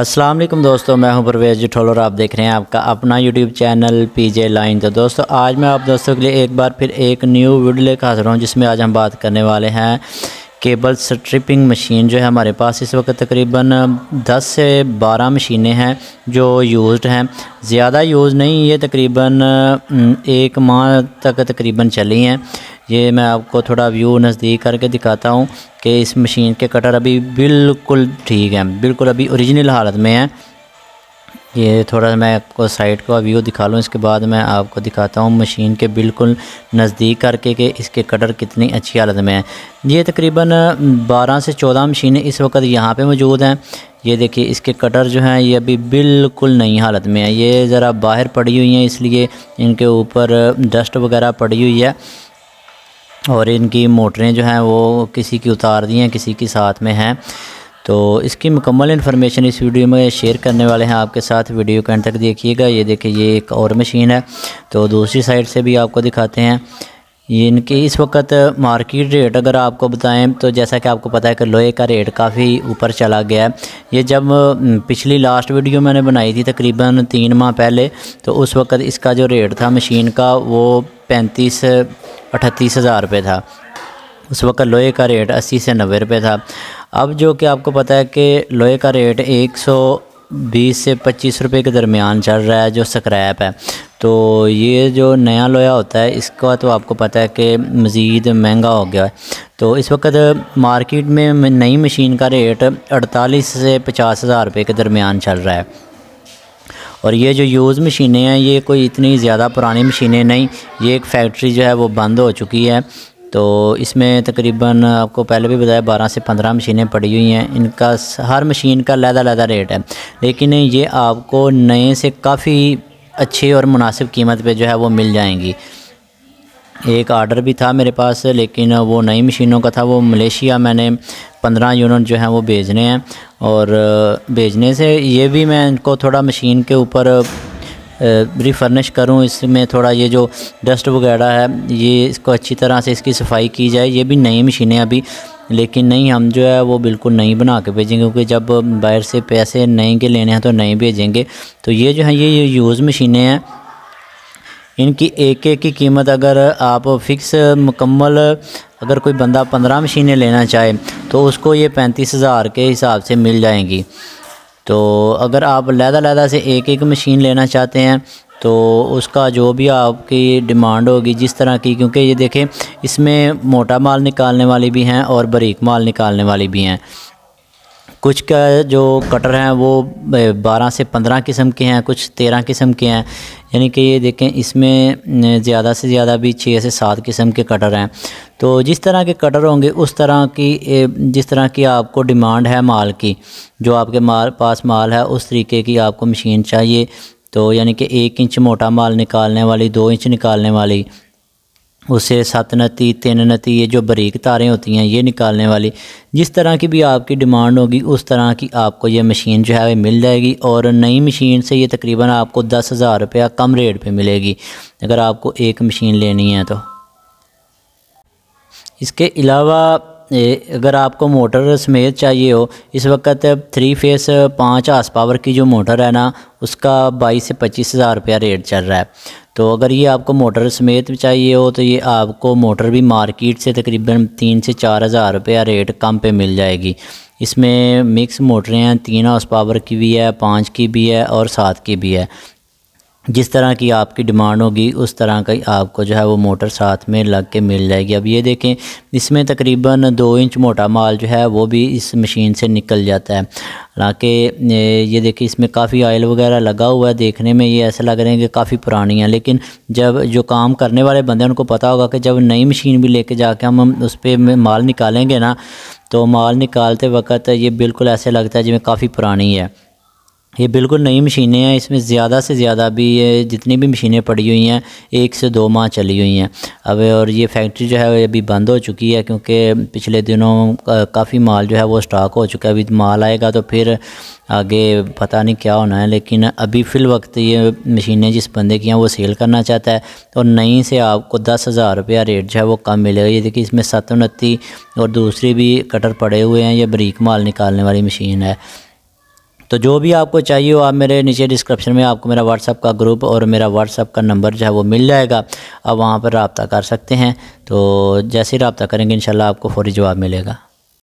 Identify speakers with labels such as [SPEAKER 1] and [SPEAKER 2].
[SPEAKER 1] अस्सलाम वालेकुम दोस्तों मैं हूं परवेज़ जिठोल और आप देख रहे हैं आपका अपना YouTube channel P J line तो दोस्तों आज मैं आप दोस्तों के लिए एक बार फिर एक न्यू वीडियो लेकर हाजिर हूं जिसमें आज हम बात करने वाले हैं केबल स्ट्रिपिंग मशीन जो है हमारे पास इस वक्त तकरीबन 10 से 12 मशीनें हैं जो यूज्ड हैं ज़्यादा यूज़ नहीं ये तकरीबन एक माह तक तकरीबन चली हैं ये मैं आपको थोड़ा व्यू नज़दीक करके दिखाता हूँ कि इस मशीन के कटर अभी बिल्कुल ठीक हैं बिल्कुल अभी ओरिजिनल हालत में हैं ये थोड़ा मैं आपको साइड का व्यू दिखा लूँ इसके बाद मैं आपको दिखाता हूँ मशीन के बिल्कुल नज़दीक करके कि इसके कटर कितनी अच्छी हालत में है ये तकरीबन 12 से 14 मशीनें इस वक्त यहाँ पे मौजूद हैं ये देखिए इसके कटर जो हैं ये अभी बिल्कुल नई हालत में है ये ज़रा बाहर पड़ी हुई हैं इसलिए इनके ऊपर डस्ट वगैरह पड़ी हुई है और इनकी मोटरें जो हैं वो किसी की उतार दी हैं किसी की साथ में हैं तो इसकी मुकम्मल इन्फॉर्मेशन इस वीडियो में शेयर करने वाले हैं आपके साथ वीडियो के अंत तक देखिएगा ये देखिए ये एक और मशीन है तो दूसरी साइड से भी आपको दिखाते हैं इनके इस वक्त मार्केट रेट अगर आपको बताएं तो जैसा कि आपको पता है कि लोहे का रेट काफ़ी ऊपर चला गया है ये जब हम्म, पिछली लास्ट वीडियो मैंने बनाई थी तकरीबन तीन माह पहले तो उस वक्त इसका जो रेट था मशीन का वो पैंतीस अठतीस हज़ार रुपये था उस वक्त लोहे का रेट अस्सी से नब्बे रुपये था अब जो कि आपको पता है कि लोहे का रेट एक सौ बीस से पच्चीस रुपये के दरमियान चल रहा है जो स्क्रैप है तो ये जो नया लोया होता है इसका तो आपको पता है कि मज़ीद महंगा हो गया है तो इस वक्त मार्केट में नई मशीन का रेट अड़तालीस से पचास हज़ार रुपये के दरमियान चल रहा है और ये जो यूज़ मशीनें हैं ये कोई इतनी ज़्यादा पुरानी मशीनें नहीं ये एक फैक्ट्री जो है वो बंद हो चुकी है तो इसमें तकरीबन आपको पहले भी बताया बारह से पंद्रह मशीनें पड़ी हुई हैं इनका हर मशीन का लहदा लहदा रेट है लेकिन ये आपको नए से काफ़ी अच्छी और मुनासिब कीमत पे जो है वो मिल जाएंगी एक आर्डर भी था मेरे पास लेकिन वो नई मशीनों का था वो मलेशिया मैंने पंद्रह यूनिट जो हैं वो भेजने हैं और भेजने से ये भी मैं इनको थोड़ा मशीन के ऊपर रिफर्निश करूं इसमें थोड़ा ये जो डस्ट वगैरह है ये इसको अच्छी तरह से इसकी सफाई की जाए ये भी नई मशीनें अभी लेकिन नहीं हम जो है वो बिल्कुल नहीं बना के भेजेंगे क्योंकि जब बाहर से पैसे नहीं के लेने हैं तो नहीं भेजेंगे तो ये जो है ये, ये यूज़ मशीनें हैं इनकी एक एक की कीमत अगर आप फिक्स मुकम्मल अगर कोई बंदा पंद्रह मशीनें लेना चाहे तो उसको ये पैंतीस हज़ार के हिसाब से मिल जाएंगी तो अगर आप लहदा लहदा से एक एक मशीन लेना चाहते हैं तो उसका जो भी आपकी डिमांड होगी जिस तरह की क्योंकि ये देखें इसमें मोटा माल निकालने वाली भी हैं और बरीक माल निकालने वाली भी हैं कुछ का जो कटर हैं वो 12 से 15 किस्म के हैं कुछ 13 किस्म के हैं यानी कि ये देखें इसमें ज़्यादा से ज़्यादा भी छः से सात किस्म के कटर हैं तो जिस तरह के कटर होंगे उस तरह की जिस तरह की आपको डिमांड है माल की जो आपके माल पास माल है उस तरीके की आपको मशीन चाहिए तो यानी कि एक इंच मोटा माल निकालने वाली दो इंच निकालने वाली उससे सत नती तीन नती ये जो बरीक तारें होती हैं ये निकालने वाली जिस तरह की भी आपकी डिमांड होगी उस तरह की आपको ये मशीन जो है मिल जाएगी और नई मशीन से ये तकरीबन आपको दस हज़ार रुपया कम रेट पे मिलेगी अगर आपको एक मशीन लेनी है तो इसके अलावा अगर आपको मोटर समेत चाहिए हो इस वक्त थ्री फेस पाँच हार्स पावर की जो मोटर है ना उसका बाईस से पच्चीस हज़ार रुपया रेट चल रहा है तो अगर ये आपको मोटर समेत चाहिए हो तो ये आपको मोटर भी मार्केट से तकरीबन तीन से चार हज़ार रुपया रेट कम पे मिल जाएगी इसमें मिक्स मोटरें हैं तीन हाउस पावर की भी है पाँच की भी है और सात की भी है जिस तरह की आपकी डिमांड होगी उस तरह का ही आपको जो है वो मोटर साथ में लग के मिल जाएगी अब ये देखें इसमें तकरीबन दो इंच मोटा माल जो है वो भी इस मशीन से निकल जाता है हालांकि ये देखिए इसमें काफ़ी ऑयल वगैरह लगा हुआ है देखने में ये ऐसा लग रहे हैं कि काफ़ी पुरानी है लेकिन जब जो काम करने वाले बंदे उनको पता होगा कि जब नई मशीन भी लेके जाके हम उस पर माल निकालेंगे ना तो माल निकालते वक्त ये बिल्कुल ऐसे लगता है जिमें काफ़ी पुरानी है ये बिल्कुल नई मशीनें हैं इसमें ज़्यादा से ज़्यादा भी ये जितनी भी मशीनें पड़ी हुई हैं एक से दो माह चली हुई हैं अब और ये फैक्ट्री जो है अभी बंद हो चुकी है क्योंकि पिछले दिनों काफ़ी माल जो है वो स्टॉक हो चुका है अभी माल आएगा तो फिर आगे पता नहीं क्या होना है लेकिन अभी फ़िल वक्त ये मशीनें जिस बंदे की हैं वो सेल करना चाहता है और नई से आपको दस हज़ार रुपया रेट जो है वो कम मिलेगा ये देखिए इसमें सत उनती और दूसरी भी कटर पड़े हुए हैं ये बरीक माल निकालने वाली मशीन है तो जो भी आपको चाहिए हो आप मेरे नीचे डिस्क्रिप्शन में आपको मेरा व्हाट्सअप का ग्रुप और मेरा व्हाट्सअप का नंबर जो है वो मिल जाएगा आप वहाँ पर रबता कर सकते हैं तो जैसे ही रबता करेंगे इन आपको फ़ौरी जवाब मिलेगा